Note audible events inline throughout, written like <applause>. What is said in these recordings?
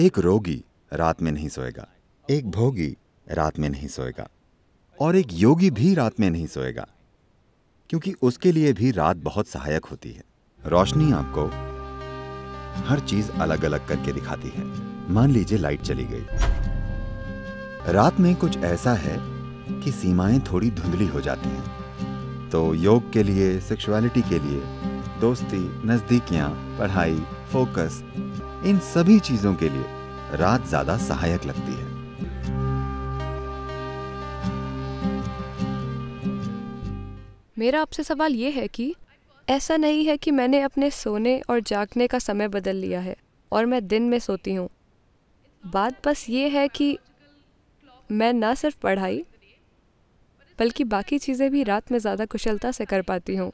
एक रोगी रात में नहीं सोएगा एक भोगी रात में नहीं सोएगा और एक योगी भी रात में नहीं सोएगा क्योंकि उसके लिए भी रात बहुत सहायक होती है रोशनी आपको हर चीज अलग अलग करके दिखाती है मान लीजिए लाइट चली गई रात में कुछ ऐसा है कि सीमाएं थोड़ी धुंधली हो जाती हैं तो योग के लिए सेक्सुअलिटी के लिए दोस्ती नजदीकियां पढ़ाई फोकस इन सभी चीजों के लिए रात ज्यादा सहायक लगती है मेरा आपसे सवाल ये है कि ऐसा नहीं है कि मैंने अपने सोने और जागने का समय बदल लिया है और मैं दिन में सोती हूँ बात बस ये है कि मैं ना सिर्फ पढ़ाई बल्कि बाकी चीज़ें भी रात में ज़्यादा कुशलता से कर पाती हूँ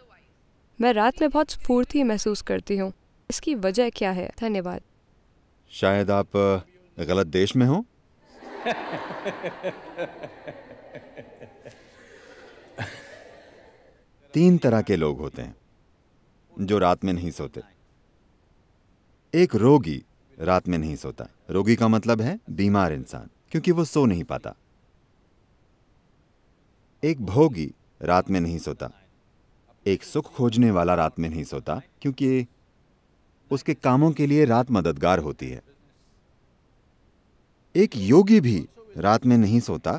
मैं रात में बहुत स्फूर्ति महसूस करती हूँ इसकी वजह क्या है धन्यवाद शायद आप गलत देश में हो तीन तरह के लोग होते हैं जो रात में नहीं सोते एक रोगी रात में नहीं सोता रोगी का मतलब है बीमार इंसान क्योंकि वो सो नहीं पाता एक भोगी रात में नहीं सोता एक सुख खोजने वाला रात में नहीं सोता क्योंकि उसके कामों के लिए रात मददगार होती है एक योगी भी रात में नहीं सोता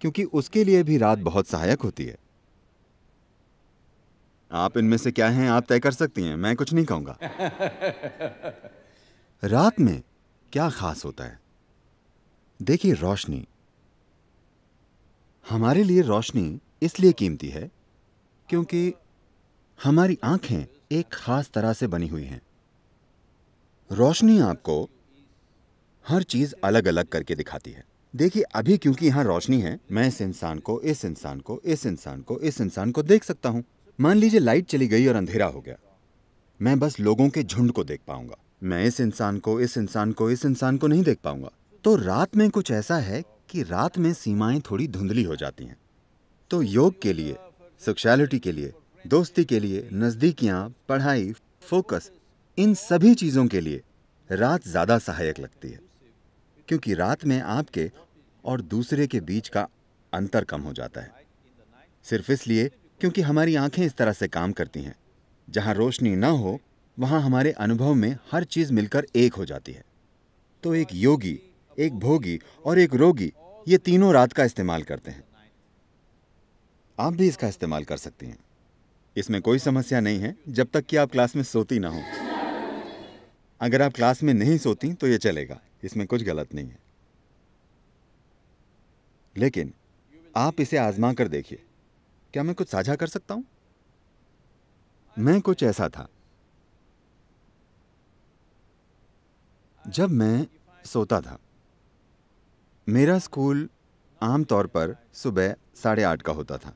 क्योंकि उसके लिए भी रात बहुत सहायक होती है आप इनमें से क्या हैं आप तय कर सकती हैं मैं कुछ नहीं कहूंगा <laughs> रात में क्या खास होता है देखिए रोशनी हमारे लिए रोशनी इसलिए कीमती है क्योंकि हमारी आंखें एक खास तरह से बनी हुई हैं रोशनी आपको हर चीज़ अलग अलग करके दिखाती है देखिए अभी क्योंकि यहाँ रोशनी है मैं इस इंसान को इस इंसान को इस इंसान को इस इंसान को देख सकता हूँ मान लीजिए लाइट चली गई और अंधेरा हो गया मैं बस लोगों के झुंड को देख पाऊंगा मैं इस इंसान को इस इंसान को इस इंसान को नहीं देख पाऊंगा तो रात में कुछ ऐसा है कि रात में सीमाएं थोड़ी धुंधली हो जाती हैं तो योग के लिए सेक्शुअलिटी के लिए दोस्ती के लिए नजदीकियां पढ़ाई फोकस इन सभी चीज़ों के लिए रात ज़्यादा सहायक लगती है क्योंकि रात में आपके और दूसरे के बीच का अंतर कम हो जाता है सिर्फ इसलिए क्योंकि हमारी आंखें इस तरह से काम करती हैं जहां रोशनी ना हो वहां हमारे अनुभव में हर चीज़ मिलकर एक हो जाती है तो एक योगी एक भोगी और एक रोगी ये तीनों रात का इस्तेमाल करते हैं आप भी इसका इस्तेमाल कर सकती हैं इसमें कोई समस्या नहीं है जब तक कि आप क्लास में सोती ना हो अगर आप क्लास में नहीं सोती तो ये चलेगा इसमें कुछ गलत नहीं है लेकिन आप इसे आजमा कर देखिए क्या मैं कुछ साझा कर सकता हूं मैं कुछ ऐसा था जब मैं सोता था मेरा स्कूल आमतौर पर सुबह साढ़े आठ का होता था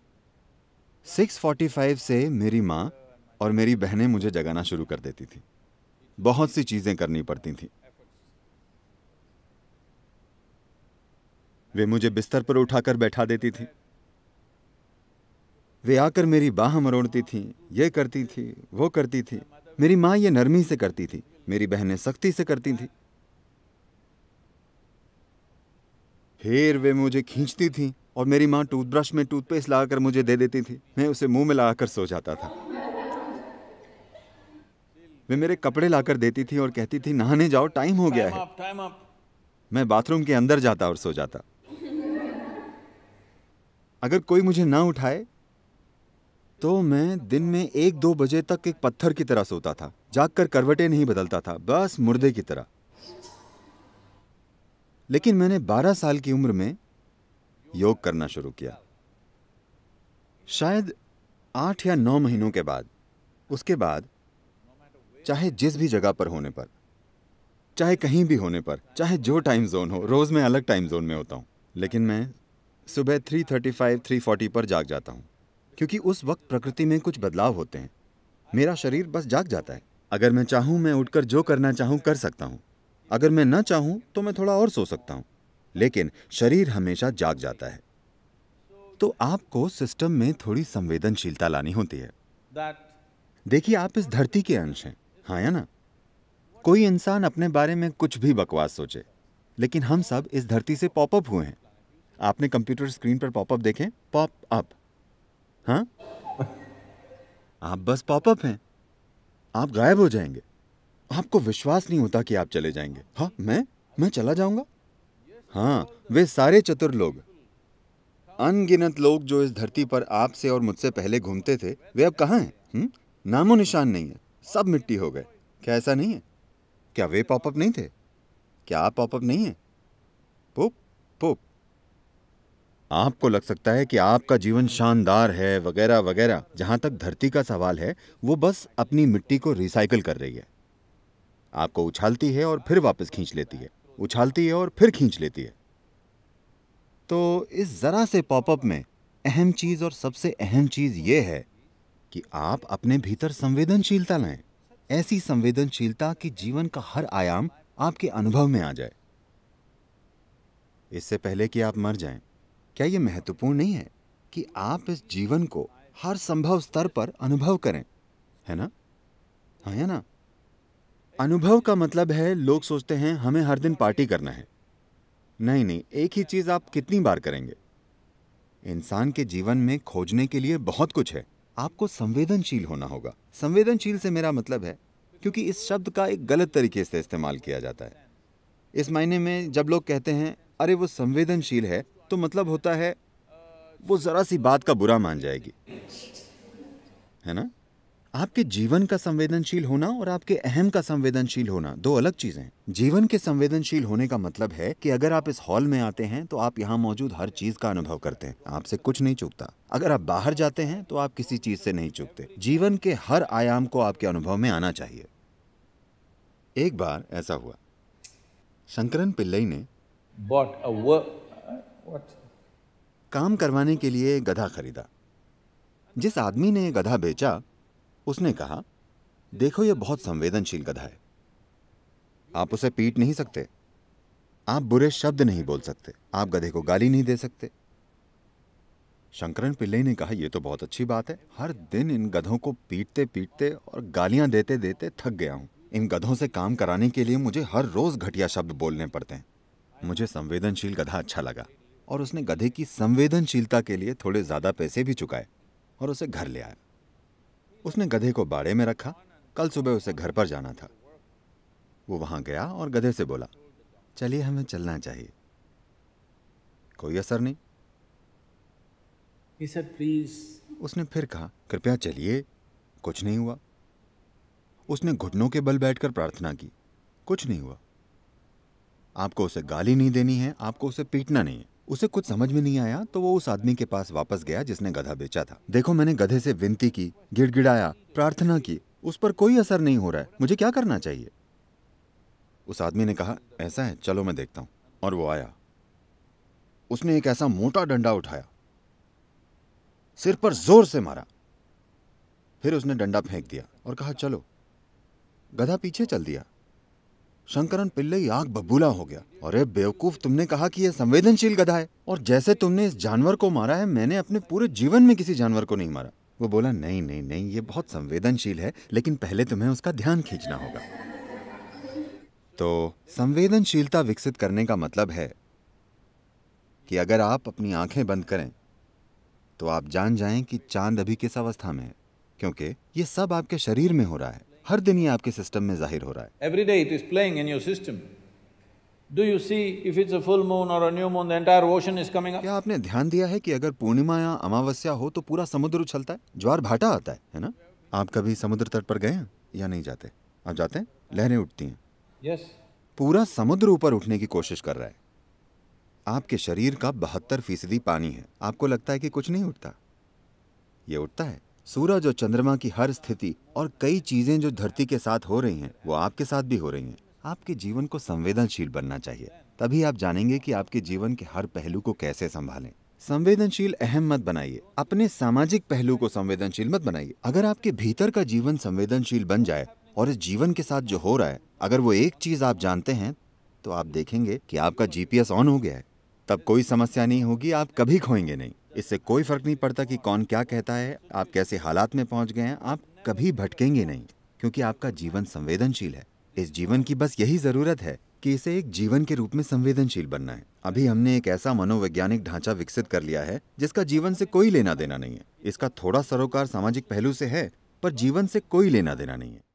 6:45 से मेरी माँ और मेरी बहनें मुझे जगाना शुरू कर देती थी बहुत सी चीज़ें करनी पड़ती थी वे मुझे बिस्तर पर उठाकर बैठा देती थी वे आकर मेरी बाह मरोड़ती थी ये करती थी वो करती थी मेरी माँ ये नरमी से करती थी मेरी बहनें सख्ती से करती थी फिर वे मुझे खींचती थी और मेरी माँ टूथब्रश में टूथपेस्ट लाकर मुझे दे देती थी मैं उसे मुंह में लगाकर सो जाता था वे मेरे कपड़े लाकर देती थी और कहती थी नहाने जाओ टाइम हो गया है मैं बाथरूम के अंदर जाता और सो जाता अगर कोई मुझे ना उठाए तो मैं दिन में एक दो बजे तक एक पत्थर की तरह सोता था जागकर करवटे नहीं बदलता था बस मुर्दे की तरह लेकिन मैंने 12 साल की उम्र में योग करना शुरू किया शायद आठ या नौ महीनों के बाद उसके बाद चाहे जिस भी जगह पर होने पर चाहे कहीं भी होने पर चाहे जो टाइम जोन हो रोज़ मैं अलग टाइम जोन में होता हूँ लेकिन मैं सुबह 3:35, 3:40 पर जाग जाता हूँ क्योंकि उस वक्त प्रकृति में कुछ बदलाव होते हैं मेरा शरीर बस जाग जाता है अगर मैं चाहूँ मैं उठकर जो करना चाहूँ कर सकता हूँ अगर मैं न चाहूँ तो मैं थोड़ा और सो सकता हूँ लेकिन शरीर हमेशा जाग जाता है तो आपको सिस्टम में थोड़ी संवेदनशीलता लानी होती है देखिए आप इस धरती के अंश हैं हाँ या ना कोई इंसान अपने बारे में कुछ भी बकवास सोचे लेकिन हम सब इस धरती से पॉपअप हुए हैं आपने कंप्यूटर स्क्रीन पर पॉपअप देखे पॉप अप हाँ आप बस पॉपअप हैं आप गायब हो जाएंगे आपको विश्वास नहीं होता कि आप चले जाएंगे हाँ मैं मैं चला जाऊंगा हाँ वे सारे चतुर लोग अनगिनत लोग जो इस धरती पर आपसे और मुझसे पहले घूमते थे वे अब कहाँ हैं हम्म? नामो निशान नहीं है सब मिट्टी हो गए क्या ऐसा नहीं है क्या वे पॉपअप नहीं थे क्या आप पॉपअप नहीं है पुप पुप आपको लग सकता है कि आपका जीवन शानदार है वगैरह वगैरह जहां तक धरती का सवाल है वो बस अपनी मिट्टी को रिसाइकल कर रही है आपको उछालती है और फिर वापस खींच लेती है उछालती है और फिर खींच लेती है तो इस ज़रा से पॉपअप में अहम चीज़ और सबसे अहम चीज़ ये है कि आप अपने भीतर संवेदनशीलता लाएं ऐसी संवेदनशीलता कि जीवन का हर आयाम आपके अनुभव में आ जाए इससे पहले कि आप मर जाएं, क्या यह महत्वपूर्ण नहीं है कि आप इस जीवन को हर संभव स्तर पर अनुभव करें है ना हाँ या ना अनुभव का मतलब है लोग सोचते हैं हमें हर दिन पार्टी करना है नहीं नहीं एक ही चीज आप कितनी बार करेंगे इंसान के जीवन में खोजने के लिए बहुत कुछ है आपको संवेदनशील होना होगा संवेदनशील से मेरा मतलब है क्योंकि इस शब्द का एक गलत तरीके से इस्तेमाल किया जाता है इस मायने में जब लोग कहते हैं अरे वो संवेदनशील है तो मतलब होता है वो ज़रा सी बात का बुरा मान जाएगी है ना आपके जीवन का संवेदनशील होना और आपके अहम का संवेदनशील होना दो अलग चीजें हैं जीवन के संवेदनशील होने का मतलब है कि अगर आप इस हॉल में आते हैं तो आप यहाँ मौजूद हर चीज का अनुभव करते हैं आपसे कुछ नहीं चुकता अगर आप बाहर जाते हैं तो आप किसी चीज से नहीं चुकते जीवन के हर आयाम को आपके अनुभव में आना चाहिए एक बार ऐसा हुआ शंकरन पिल्लई ने काम करवाने के लिए गधा खरीदा जिस आदमी ने गधा बेचा उसने कहा देखो यह बहुत संवेदनशील गधा है आप उसे पीट नहीं सकते आप बुरे शब्द नहीं बोल सकते आप गधे को गाली नहीं दे सकते शंकरन पिल्लई ने कहा यह तो बहुत अच्छी बात है हर दिन इन गधों को पीटते पीटते और गालियां देते देते थक गया हूं इन गधों से काम कराने के लिए मुझे हर रोज घटिया शब्द बोलने पड़ते हैं मुझे संवेदनशील गधा अच्छा लगा और उसने गधे की संवेदनशीलता के लिए थोड़े ज्यादा पैसे भी चुकाए और उसे घर ले आया उसने गधे को बाड़े में रखा कल सुबह उसे घर पर जाना था वो वहां गया और गधे से बोला चलिए हमें चलना चाहिए कोई असर नहीं सर प्लीज उसने फिर कहा कृपया चलिए कुछ नहीं हुआ उसने घुटनों के बल बैठकर प्रार्थना की कुछ नहीं हुआ आपको उसे गाली नहीं देनी है आपको उसे पीटना नहीं है उसे कुछ समझ में नहीं आया तो वो उस आदमी के पास वापस गया जिसने गधा बेचा था देखो मैंने गधे से विनती की गिड़गिड़ाया प्रार्थना की उस पर कोई असर नहीं हो रहा है मुझे क्या करना चाहिए उस आदमी ने कहा ऐसा है चलो मैं देखता हूं और वो आया उसने एक ऐसा मोटा डंडा उठाया सिर पर जोर से मारा फिर उसने डंडा फेंक दिया और कहा चलो गधा पीछे चल दिया शंकरन पिल्ले आग बबूला हो गया अरे बेवकूफ तुमने कहा कि यह संवेदनशील गधा है और जैसे तुमने इस जानवर को मारा है मैंने अपने पूरे जीवन में किसी जानवर को नहीं मारा वो बोला नहीं नहीं नहीं ये बहुत संवेदनशील है लेकिन पहले तुम्हें उसका ध्यान खींचना होगा तो संवेदनशीलता विकसित करने का मतलब है कि अगर आप अपनी आंखें बंद करें तो आप जान जाएं कि चांद अभी किस अवस्था में है क्योंकि ये सब आपके शरीर में हो रहा है हर दिन ही आपके सिस्टम में जाहिर हो रहा है every day it is playing in your system Do you see if it's a full moon or a new moon, the entire ocean is coming up? क्या आपने ध्यान दिया है कि अगर पूर्णिमा या अमावस्या हो तो पूरा समुद्र उछलता है ज्वार भाटा आता है है ना आप कभी समुद्र तट पर गए हैं या नहीं जाते आप जाते हैं लहरें उठती हैं यस yes. पूरा समुद्र ऊपर उठने की कोशिश कर रहा है आपके शरीर का बहत्तर फीसदी पानी है आपको लगता है कि कुछ नहीं उठता ये उठता है सूरज और चंद्रमा की हर स्थिति और कई चीजें जो धरती के साथ हो रही हैं वो आपके साथ भी हो रही हैं आपके जीवन को संवेदनशील बनना चाहिए तभी आप जानेंगे कि आपके जीवन के हर पहलू को कैसे संभालें संवेदनशील अहम मत बनाइए अपने सामाजिक पहलू को संवेदनशील मत बनाइए अगर आपके भीतर का जीवन संवेदनशील बन जाए और इस जीवन के साथ जो हो रहा है अगर वो एक चीज आप जानते हैं तो आप देखेंगे कि आपका जीपीएस ऑन हो गया है तब कोई समस्या नहीं होगी आप कभी खोएंगे नहीं इससे कोई फर्क नहीं पड़ता कि कौन क्या कहता है आप कैसे हालात में पहुंच गए हैं आप कभी भटकेंगे नहीं क्योंकि आपका जीवन संवेदनशील है इस जीवन की बस यही जरूरत है कि इसे एक जीवन के रूप में संवेदनशील बनना है अभी हमने एक ऐसा मनोवैज्ञानिक ढांचा विकसित कर लिया है जिसका जीवन से कोई लेना देना नहीं है इसका थोड़ा सरोकार सामाजिक पहलू से है पर जीवन से कोई लेना देना नहीं है